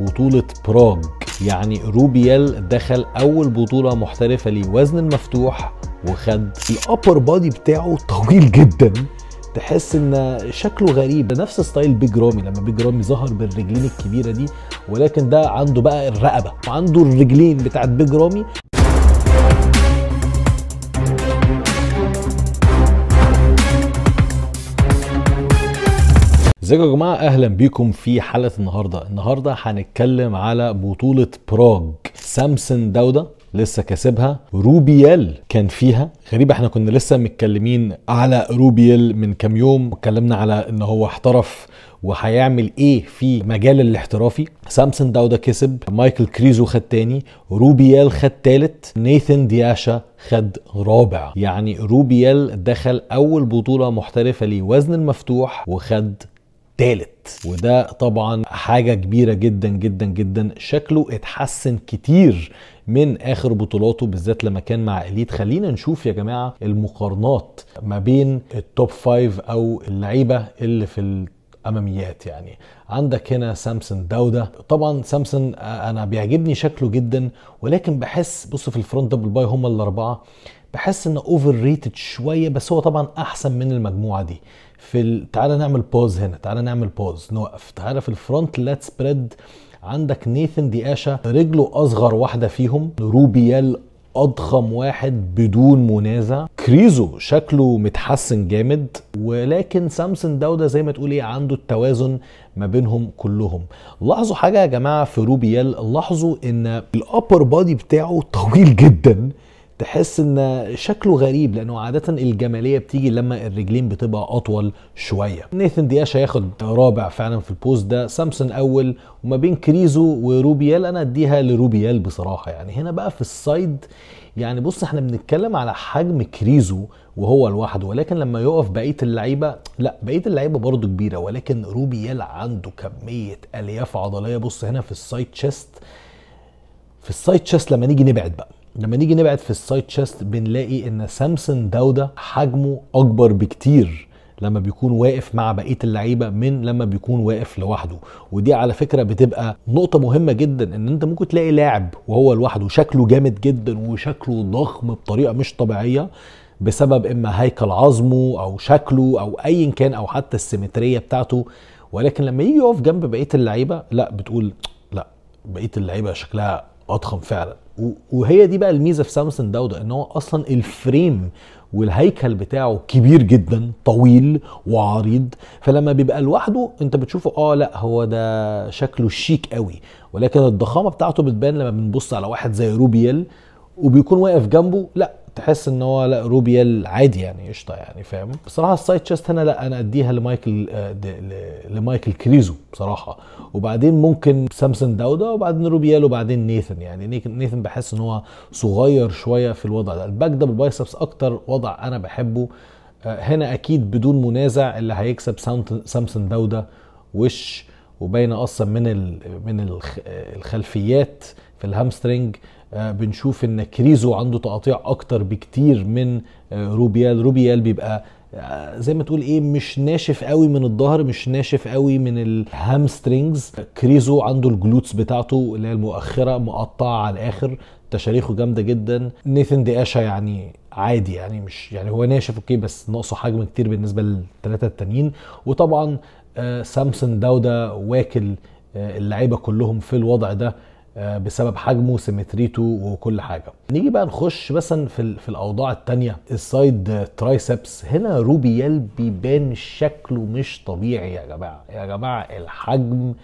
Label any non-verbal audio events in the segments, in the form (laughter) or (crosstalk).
بطولة براغ يعني روبيال دخل أول بطولة محترفة ليه وزن المفتوح وخد الأبر بادي بتاعه طويل جدا تحس ان شكله غريب ده نفس ستايل بيج رامي لما بيج رامي ظهر بالرجلين الكبيره دي ولكن ده عنده بقى الرقبه وعنده الرجلين بتاعت بيج رامي ازيكم يا جماعه اهلا بيكم في حلقه النهارده النهارده هنتكلم على بطوله براغ سامسون دوده لسه كاسبها روبيال كان فيها غريبة احنا كنا لسه متكلمين على روبيال من كام يوم اتكلمنا على ان هو احترف وهيعمل ايه في مجال الاحترافي سامسون داودا كسب مايكل كريزو خد تاني روبيال خد تالت نيثن دياشا خد رابع يعني روبيال دخل اول بطولة محترفة ليه وزن المفتوح وخد الثالث وده طبعا حاجه كبيره جدا جدا جدا شكله اتحسن كتير من اخر بطولاته بالذات لما كان مع اليت خلينا نشوف يا جماعه المقارنات ما بين التوب فايف او اللعيبه اللي في اماميات يعني عندك هنا سامسون داودا طبعا سامسون آه، انا بيعجبني شكله جدا ولكن بحس بص في الفرونت دبل باي هم الاربعه بحس ان اوفر ريتد شويه بس هو طبعا احسن من المجموعه دي في ال... تعالى نعمل بوز هنا تعالى نعمل بوز نوقف تعالى في الفرونت لات سبريد عندك نيثن دي اشا رجله اصغر واحده فيهم روبيال اضخم واحد بدون منازع كريزو شكله متحسن جامد ولكن سامسون داودا زي ما تقول ايه عنده التوازن ما بينهم كلهم لاحظوا حاجه يا جماعه في روبيال لاحظوا ان الابر بادي بتاعه طويل جدا تحس ان شكله غريب لانه عاده الجماليه بتيجي لما الرجلين بتبقى اطول شويه نيثن دياش هياخد رابع فعلا في البوست ده سامسون اول وما بين كريزو وروبيال انا اديها لروبيال بصراحه يعني هنا بقى في السايد يعني بص احنا بنتكلم على حجم كريزو وهو لوحده ولكن لما يقف بقيه اللعيبه لا بقيه اللعيبه برضه كبيره ولكن روبيال عنده كميه الياف عضليه بص هنا في السايد تشيست في السايد تشيست لما نيجي نبعد بقى لما نيجي نبعد في السايد شست بنلاقي ان سامسون داودا حجمه اكبر بكتير لما بيكون واقف مع بقيه اللعيبه من لما بيكون واقف لوحده ودي على فكره بتبقى نقطه مهمه جدا ان انت ممكن تلاقي لاعب وهو لوحده شكله جامد جدا وشكله ضخم بطريقه مش طبيعيه بسبب اما هيكل عظمه او شكله او ايا كان او حتى السيمتريه بتاعته ولكن لما يجي يقف جنب بقيه اللعيبه لا بتقول لا بقيه اللعيبه شكلها اضخم فعلا وهي دي بقى الميزه في سامسونج داودا ان هو اصلا الفريم والهيكل بتاعه كبير جدا طويل وعريض فلما بيبقى لوحده انت بتشوفه اه لا هو ده شكله شيك قوي ولكن الضخامه بتاعته بتبان لما بنبص على واحد زي روبيل وبيكون واقف جنبه لا تحس ان هو لا روبيال عادي يعني قشطه يعني فاهم بصراحه السايد تشيست هنا لا انا اديها لمايكل آه، لمايكل كريزو بصراحه وبعدين ممكن سامسون داودا وبعدين روبيال وبعدين نيثن يعني نيثن بحس ان هو صغير شويه في الوضع ده الباك ده بالبايسبس اكتر وضع انا بحبه آه، هنا اكيد بدون منازع اللي هيكسب سامسون داودا وش وباينه اصلا من من آه، الخلفيات في الهامسترنج آه، بنشوف ان كريزو عنده تقاطيع اكتر بكتير من آه، روبيال روبيال بيبقى آه، زي ما تقول ايه مش ناشف قوي من الظهر مش ناشف قوي من الهامسترينجز كريزو عنده الجلوتس بتاعته اللي هي المؤخره مقطعه على الاخر تشاريخه جامده جدا نيثن دي اشا يعني عادي يعني مش يعني هو ناشف اوكي بس ناقصه حجم كتير بالنسبه للثلاثه التانيين وطبعا سامسون داودا واكل اللعيبه كلهم في الوضع ده آه، بسبب حجمه سيمتريته وكل حاجه نيجي بقى نخش مثلا في, في الاوضاع التانية السايد ترايسبس هنا روبيال بيبان شكله مش طبيعي يا جماعه يا جماعه الحجم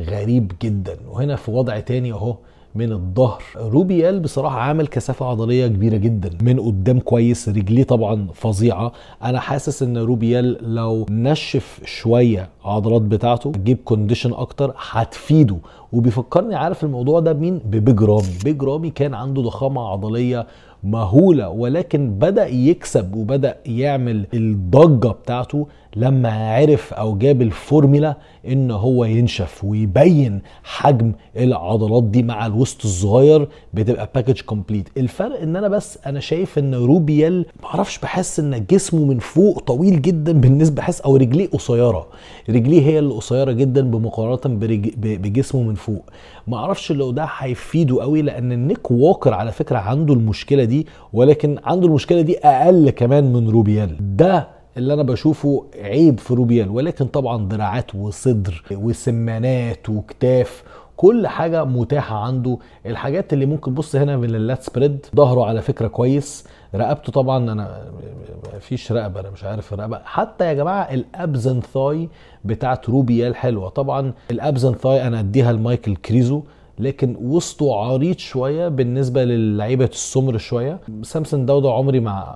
غريب جدا وهنا في وضع تاني اهو من الظهر روبيال بصراحه عامل كثافه عضليه كبيره جدا من قدام كويس رجليه طبعا فظيعه انا حاسس ان روبيال لو نشف شويه عضلات بتاعته جيب كونديشن اكتر هتفيده وبيفكرني عارف الموضوع ده بمين ببيج رامي بيج رامي كان عنده ضخامه عضليه مهوله ولكن بدا يكسب وبدا يعمل الضجه بتاعته لما عرف او جاب الفورميلا ان هو ينشف ويبين حجم العضلات دي مع الوسط الصغير بتبقى باكج كومبليت الفرق ان انا بس انا شايف ان روبيال معرفش بحس ان جسمه من فوق طويل جدا بالنسبه بحس او رجليه قصيره رجليه هي اللي قصيره جدا بمقارنه برج... بجسمه من فوق معرفش لو ده هيفيده قوي لان النيك ووكر على فكره عنده المشكله دي دي ولكن عنده المشكله دي اقل كمان من روبيال ده اللي انا بشوفه عيب في روبيال ولكن طبعا دراعات وصدر وسمانات وكتاف كل حاجة متاحة عنده الحاجات اللي ممكن بص هنا من اللات سبريد ظهره على فكرة كويس رقبته طبعا انا مفيش رقبة انا مش عارف الرقبة حتى يا جماعة الابزن ثاي بتاعت روبيال حلوة طبعا الابزن ثاي انا اديها لمايكل كريزو لكن وسطه عريض شويه بالنسبه للعيبه السمر شويه سامسون داودا عمري مع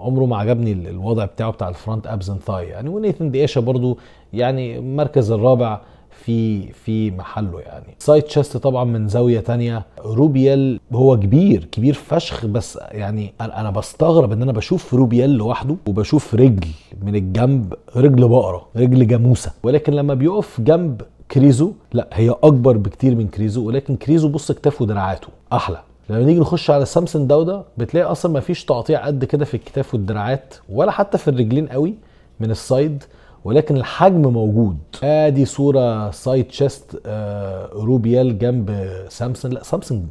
عمره ما عجبني الوضع بتاعه بتاع الفرونت ابز اند ثاي يعني ونيثن دياشا برضو يعني المركز الرابع في في محله يعني سايد تشيست طبعا من زاويه تانية روبيال هو كبير كبير فشخ بس يعني انا بستغرب ان انا بشوف روبيال لوحده وبشوف رجل من الجنب رجل بقره رجل جاموسه ولكن لما بيقف جنب كريزو لا هي اكبر بكتير من كريزو ولكن كريزو بص كتافه ودراعاته احلى لما نيجي نخش على سامسونج داودا بتلاقي اصلا ما فيش تقطيع قد كده في الكتاف والدراعات ولا حتى في الرجلين قوي من السايد ولكن الحجم موجود ادي آه صوره سايد تشيست آه روبيال جنب سامسونج لا سامسونج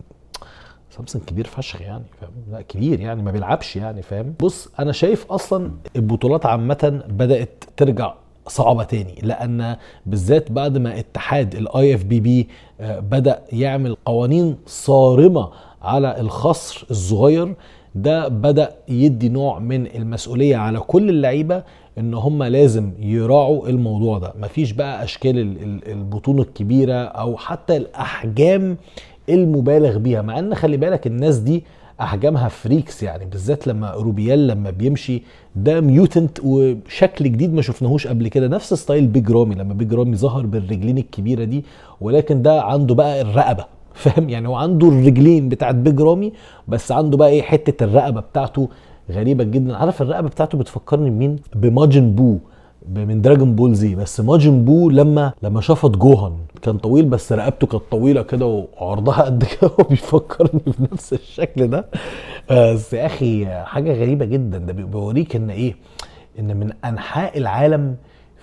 سامسون كبير فشخ يعني فاهم لا كبير يعني ما بيلعبش يعني فاهم بص انا شايف اصلا البطولات عامه بدات ترجع صعبة تاني لأن بالذات بعد ما اتحاد الاي اف بي بي بدأ يعمل قوانين صارمة على الخصر الصغير ده بدأ يدي نوع من المسؤولية على كل اللعيبة ان هم لازم يراعوا الموضوع ده مفيش بقى اشكال البطون الكبيرة او حتى الاحجام المبالغ بيها مع ان خلي بالك الناس دي احجامها فريكس يعني بالذات لما روبيال لما بيمشي ده ميوتنت وشكل جديد ما شفناهوش قبل كده نفس ستايل بيج رامي لما بيج رامي ظهر بالرجلين الكبيره دي ولكن ده عنده بقى الرقبه (laughs) فاهم يعني هو عنده الرجلين بتاعت بيج رامي بس عنده بقى ايه حته الرقبه بتاعته غريبه جدا عارف الرقبه بتاعته بتفكرني بمين بماجن بو من دراجون بول زي بس ماجن بو لما لما شفط جوهان كان طويل بس رقبته كانت طويله كده وعرضها قد كده (laughs) وبيفكرني بنفس الشكل ده آه، بس يا اخي حاجه غريبه جدا ده بيوريك ان ايه ان من انحاء العالم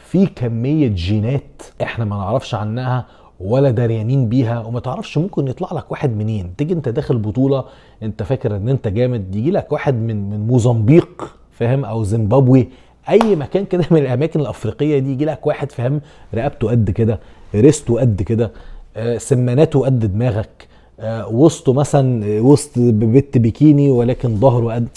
في كميه جينات احنا ما نعرفش عنها ولا دريانين بيها وما تعرفش ممكن يطلع لك واحد منين تيجي انت داخل بطوله انت فاكر ان انت جامد يجي لك واحد من من موزمبيق فاهم او زيمبابوي اي مكان كده من الاماكن الافريقيه دي يجي لك واحد فاهم رقبته قد كده ريسته قد كده آه، سماناته قد دماغك آه، وسطه مثلا آه، وسط بيت بيكيني ولكن ظهره قد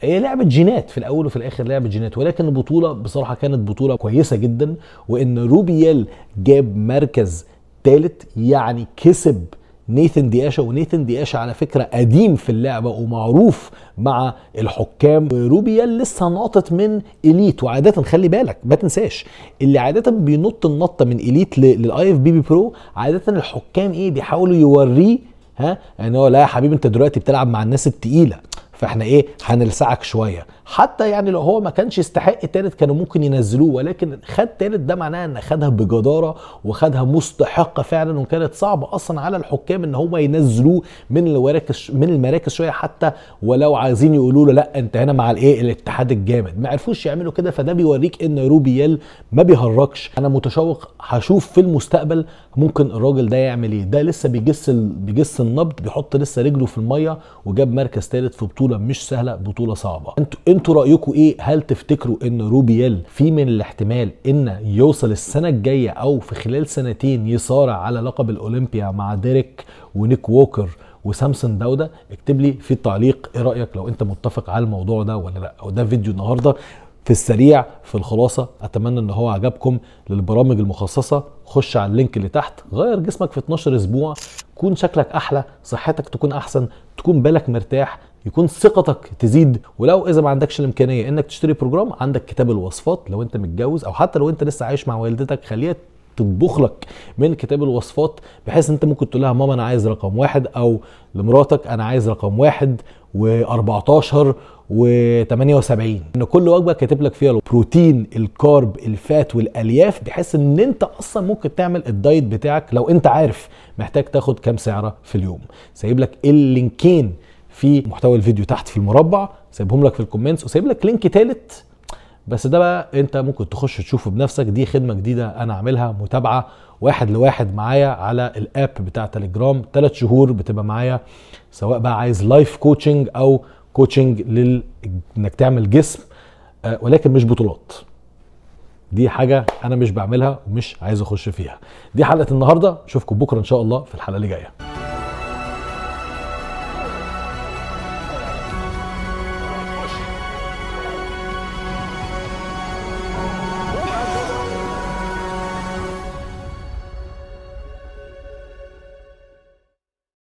هي لعبه جينات في الاول وفي الاخر لعبه جينات ولكن البطوله بصراحه كانت بطوله كويسه جدا وان روبيال جاب مركز ثالث يعني كسب نيثن دياشا ونيثن دياشا على فكره قديم في اللعبه ومعروف مع الحكام روبيا لسه ناطط من اليت وعاده خلي بالك ما تنساش اللي عاده بينط النطه من اليت للاي اف بي بي برو عاده الحكام ايه بيحاولوا يوريه ها ان يعني هو لا يا حبيبي انت دلوقتي بتلعب مع الناس التقيله فاحنا ايه هنلسعك شويه حتى يعني لو هو ما كانش يستحق التالت كانوا ممكن ينزلوه ولكن خد تالت ده معناه ان خدها بجداره وخدها مستحقه فعلا وكانت صعبه اصلا على الحكام ان هم ينزلوه من المراكز من المراكز شويه حتى ولو عايزين يقولوا له لا انت هنا مع الايه الاتحاد الجامد ما عرفوش يعملوا كده فده بيوريك ان روبيال ما بيهركش انا متشوق هشوف في المستقبل ممكن الراجل ده يعمل ايه ده لسه بيجس بيجس النبض بيحط لسه رجله في الميه وجاب مركز ثالث في بطوله بطوله مش سهله بطوله صعبه انتوا انتوا رايكم ايه هل تفتكروا ان روبيال في من الاحتمال ان يوصل السنه الجايه او في خلال سنتين يصارع على لقب الاولمبيا مع ديريك ونيك ووكر وسامسون داودا اكتب لي في التعليق ايه رايك لو انت متفق على الموضوع ده ولا لا وده فيديو النهارده في السريع في الخلاصه اتمنى ان هو عجبكم للبرامج المخصصه خش على اللينك اللي تحت غير جسمك في 12 اسبوع كون شكلك احلى صحتك تكون احسن تكون بالك مرتاح يكون ثقتك تزيد ولو اذا ما عندكش الامكانيه انك تشتري بروجرام عندك كتاب الوصفات لو انت متجوز او حتى لو انت لسه عايش مع والدتك خليها تطبخ لك من كتاب الوصفات بحيث انت ممكن تقول لها ماما انا عايز رقم واحد او لمراتك انا عايز رقم واحد و14 و78 ان كل وجبه كاتب لك فيها البروتين الكارب الفات والالياف بحيث ان انت اصلا ممكن تعمل الدايت بتاعك لو انت عارف محتاج تاخد كام سعره في اليوم سايب لك اللينكين في محتوى الفيديو تحت في المربع سايبهم لك في الكومنتس وسايب لك لينك ثالث بس ده بقى انت ممكن تخش تشوفه بنفسك دي خدمه جديده انا عاملها متابعه واحد لواحد معايا على الاب بتاع تليجرام ثلاث شهور بتبقى معايا سواء بقى عايز لايف كوتشنج او كوتشنج لل انك تعمل جسم آه، ولكن مش بطولات دي حاجه انا مش بعملها ومش عايز اخش فيها دي حلقه النهارده اشوفكم بكره ان شاء الله في الحلقه اللي جايه